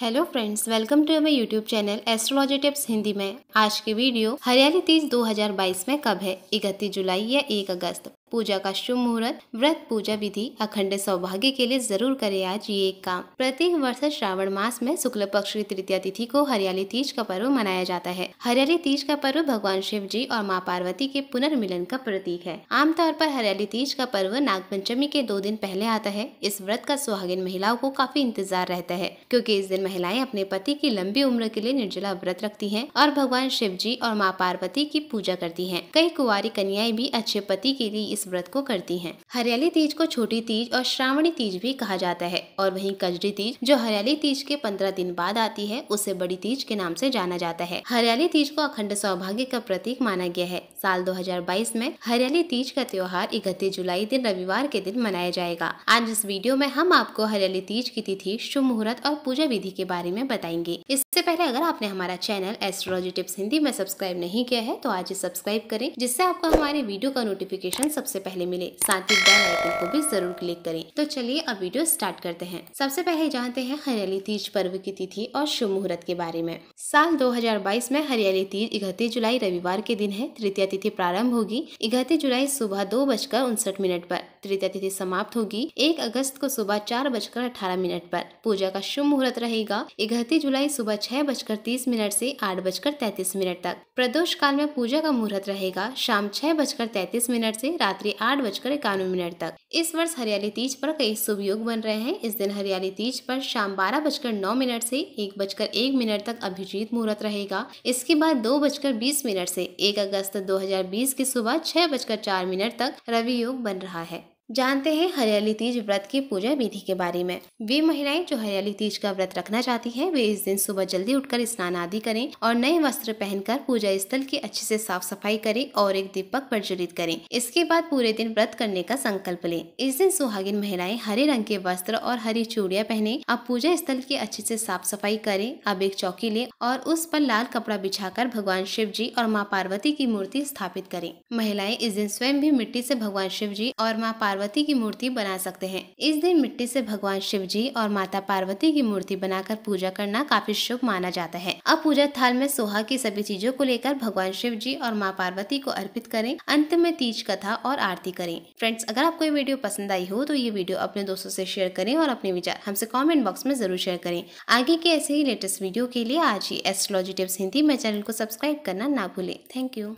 hello friends welcome to our YouTube channel astrology tips Hindi में आज की वीडियो हरियाली तीज 2022 में कब है इकतीस जुलाई या 1 अगस्त पूजा का शुभ मुहूर्त व्रत पूजा विधि अखंड सौभाग्य के लिए जरूर करें आज ये एक काम प्रत्येक वर्ष श्रावण मास में शुक्ल पक्ष की तृतीय तिथि को हरियाली तीज का पर्व मनाया जाता है हरियाली तीज का पर्व भगवान शिव जी और माँ पार्वती के पुनर्मिलन का प्रतीक है आमतौर पर हरियाली तीज का पर्व नागपंचमी के दो दिन पहले आता है इस व्रत का सुहागिन महिलाओं को काफी इंतजार रहता है क्यूँकी इस दिन महिलाएं अपने पति की लंबी उम्र के लिए निर्जला व्रत रखती है और भगवान शिव जी और माँ पार्वती की पूजा करती है कई कुंवारी कन्याएं भी अच्छे पति के लिए इस व्रत को करती हैं हरियाली तीज को छोटी तीज और श्रावणी तीज भी कहा जाता है और वहीं कजरी तीज जो हरियाली तीज के पंद्रह दिन बाद आती है उसे बड़ी तीज के नाम से जाना जाता है हरियाली तीज को अखंड सौभाग्य का प्रतीक माना गया है साल 2022 में हरियाली तीज का त्योहार इकतीस जुलाई दिन रविवार के दिन मनाया जाएगा आज इस वीडियो में हम आपको हरियाली तीज की तिथि शुभ मुहूर्त और पूजा विधि के बारे में बताएंगे इससे पहले अगर आपने हमारा चैनल एस्ट्रोलॉजी टिप्स हिंदी में सब्सक्राइब नहीं किया है तो आज ही सब्सक्राइब करें जिससे आपको हमारे वीडियो का नोटिफिकेशन सबसे पहले मिले साथ ही बेल आइकन को भी जरूर क्लिक करें तो चलिए अब वीडियो स्टार्ट करते हैं सबसे पहले जानते हैं हरियाली तीज पर्व की तिथि और शुभ मुहूर्त के बारे में साल 2022 में हरियाली तीज इकतीस जुलाई रविवार के दिन है तृतीय तिथि प्रारंभ होगी इकतीस जुलाई सुबह दो बजकर उनसठ मिनट आरोप तृतीय तिथि समाप्त होगी एक अगस्त को सुबह चार बजकर अठारह मिनट पर पूजा का शुभ मुहूर्त रहेगा इकतीस जुलाई सुबह छह बजकर तीस मिनट से आठ बजकर तैतीस मिनट तक प्रदोष काल में पूजा का मुहूर्त रहेगा शाम छह बजकर तैतीस मिनट से रात रात्रि आठ बजकर इक्यानवे मिनट तक इस वर्ष हरियाली तीज पर कई शुभ योग बन रहे हैं इस दिन हरियाली तीज पर शाम बारह बजकर नौ मिनट से एक बजकर एक मिनट तक अभिजीत मुहूर्त रहेगा इसके बाद दो बजकर बीस मिनट से एक अगस्त बीस की सुबह छह बजकर चार मिनट तक रवि योग बन रहा है जानते हैं हरियाली तीज व्रत की पूजा विधि के बारे में वे महिलाएं जो हरियाली तीज का व्रत रखना चाहती हैं वे इस दिन सुबह जल्दी उठकर स्नान आदि करें और नए वस्त्र पहनकर पूजा स्थल की अच्छे से साफ सफाई करें और एक दीपक प्रज्वलित करें इसके बाद पूरे दिन व्रत करने का संकल्प लें इस दिन सुहागिन महिलाएं हरे रंग के वस्त्र और हरी चूड़िया पहने अब पूजा स्थल की अच्छे से साफ सफाई करें अब एक चौकी ले और उस पर लाल कपड़ा कर भगवान शिव जी और माँ पार्वती की मूर्ति स्थापित करें महिलाएं इस दिन स्वयं भी मिट्टी से भगवान शिव जी और माँ पार्वती पार्वती की मूर्ति बना सकते हैं इस दिन मिट्टी से भगवान शिव जी और माता पार्वती की मूर्ति बनाकर पूजा करना काफी शुभ माना जाता है अब पूजा थाल में सोहा की सभी चीजों को लेकर भगवान शिव जी और माँ पार्वती को अर्पित करें अंत में तीज कथा और आरती करें फ्रेंड्स अगर आपको ये वीडियो पसंद आई हो तो ये वीडियो अपने दोस्तों से शेयर करें और अपने विचार हमसे कॉमेंट बॉक्स में जरूर शेयर करें आगे के ऐसे ही लेटेस्ट वीडियो के लिए आज ही एस्ट्रोलॉजी टिप्स हिंदी में चैनल को सब्सक्राइब करना ना भूलें थैंक यू